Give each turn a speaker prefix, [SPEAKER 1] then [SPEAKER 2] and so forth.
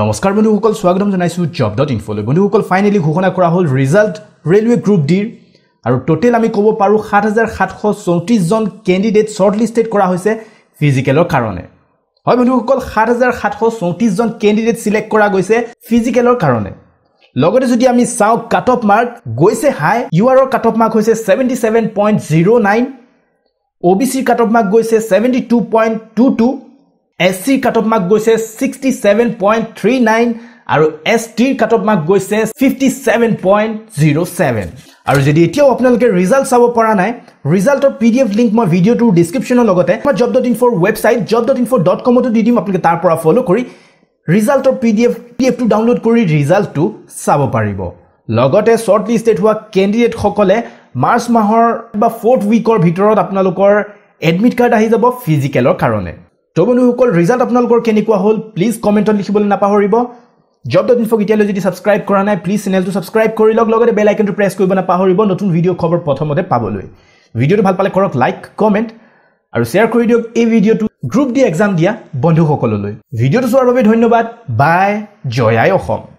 [SPEAKER 1] নমস্কাৰ বন্ধুসকল স্বাগতম জনাইছোঁ জব ডট ইনফলৈ বন্ধুসকল ফাইনেলি ঘোষণা কৰা হ'ল ৰিজাল্ট ৰেলৱে গ্ৰুপ ডিৰ আৰু ট'টেল আমি ক'ব পাৰোঁ সাত হাজাৰ সাতশ চৌত্ৰিছজন কেণ্ডিডেট শ্বৰ্ট লিষ্টেড কৰা হৈছে ফিজিকেলৰ কাৰণে হয় বন্ধুসকল সাত হাজাৰ সাতশ চৌত্ৰিছজন কেণ্ডিডেট ছিলেক্ট কৰা গৈছে ফিজিকেলৰ কাৰণে লগতে যদি আমি চাওঁ কাট অফ মাৰ্ক গৈছে হাই ইউ আৰৰ কাট অফ মাৰ্ক হৈছে seventy seven point zero' nine O' B চিৰ কাট অফ মাৰ্ক গৈছে seventy two point two two S চিৰ কাট অফ মাৰ্ক গৈছে sixty seven point three nine আৰু এছ টিৰ কাট অফ মাৰ্ক গৈছে fifty seven point zero' seven আৰু যদি এতিয়াও আপোনালোকে ৰিজাল্ট চাব পৰা নাই ৰিজাল্টৰ পি ডি এফ লিংক মই ভিডিঅ'টোৰ ডিছক্ৰিপশ্যনৰ লগতে মই জব ডট ইনফ'ৰ website job dot info' dot কমতো দি দিম আপোনালোকে তাৰ পৰা ফ'ল' কৰি ৰিজাল্টৰ P D F P D এফটো ডাউনলোড কৰি ৰিজাল্টটো চাব পাৰিব লগতে শ্বৰ্ট লিষ্টেড হোৱা কেণ্ডিডেটসকলে মাৰ্চ মাহৰ বা ফ'ৰ্থ উইকৰ ভিতৰত আপোনালোকৰ এডমিট কাৰ্ড আহি যাব ফিজিকেলৰ কাৰণে তো বন্ধুসকল ৰিজাল্ট আপোনালোকৰ কেনেকুৱা হ'ল প্লিজ কমেণ্টত লিখিবলৈ নাপাহৰিব জব ডট ইনফক এতিয়ালৈ যদি ছাবস্ক্ৰাইব কৰা নাই প্লিজ চেনেলটো ছাবস্ক্ৰাইব কৰি লওক লগতে বেল আইকনটো প্ৰেছ কৰিব নাপাহৰিব নতুন ভিডিঅ' খবৰ প্ৰথমতে পাবলৈ ভিডিঅ'টো ভাল পালে কৰক লাইক কমেণ্ট আৰু শ্বেয়াৰ কৰি দিয়ক এই ভিডিঅ'টো গ্ৰুপ ডি এক্সাম দিয়া বন্ধুসকললৈ ভিডিঅ'টো চোৱাৰ বাবে ধন্যবাদ বাই জয় আই অসম